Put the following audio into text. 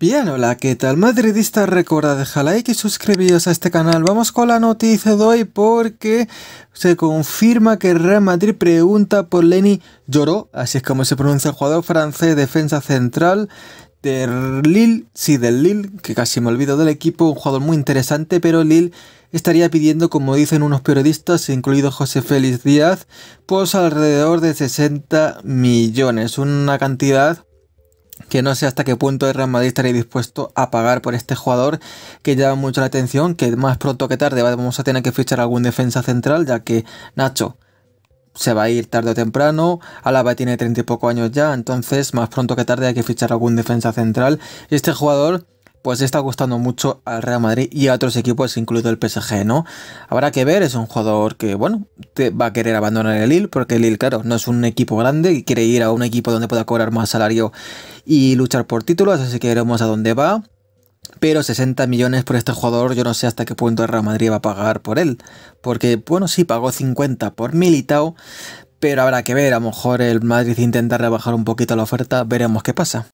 Bien, hola, ¿qué tal Madridista, recuerda dejar like y suscribiros a este canal. Vamos con la noticia de hoy porque se confirma que Real Madrid pregunta por Lenny Lloró, así es como se pronuncia el jugador francés defensa central de Lille, sí, del Lille, que casi me olvido del equipo, un jugador muy interesante, pero Lille estaría pidiendo, como dicen unos periodistas, incluido José Félix Díaz, pues alrededor de 60 millones, una cantidad que no sé hasta qué punto el Real Madrid estaría dispuesto a pagar por este jugador que llama mucho la atención, que más pronto que tarde vamos a tener que fichar algún defensa central, ya que Nacho se va a ir tarde o temprano, Alaba tiene treinta y poco años ya, entonces más pronto que tarde hay que fichar algún defensa central. Y Este jugador pues está gustando mucho al Real Madrid y a otros equipos, incluido el PSG, ¿no? Habrá que ver, es un jugador que, bueno, va a querer abandonar el Lille, porque el Lille, claro, no es un equipo grande y quiere ir a un equipo donde pueda cobrar más salario y luchar por títulos, así que veremos a dónde va. Pero 60 millones por este jugador, yo no sé hasta qué punto el Real Madrid va a pagar por él. Porque, bueno, sí, pagó 50 por Militao, pero habrá que ver, a lo mejor el Madrid intenta rebajar un poquito la oferta, veremos qué pasa.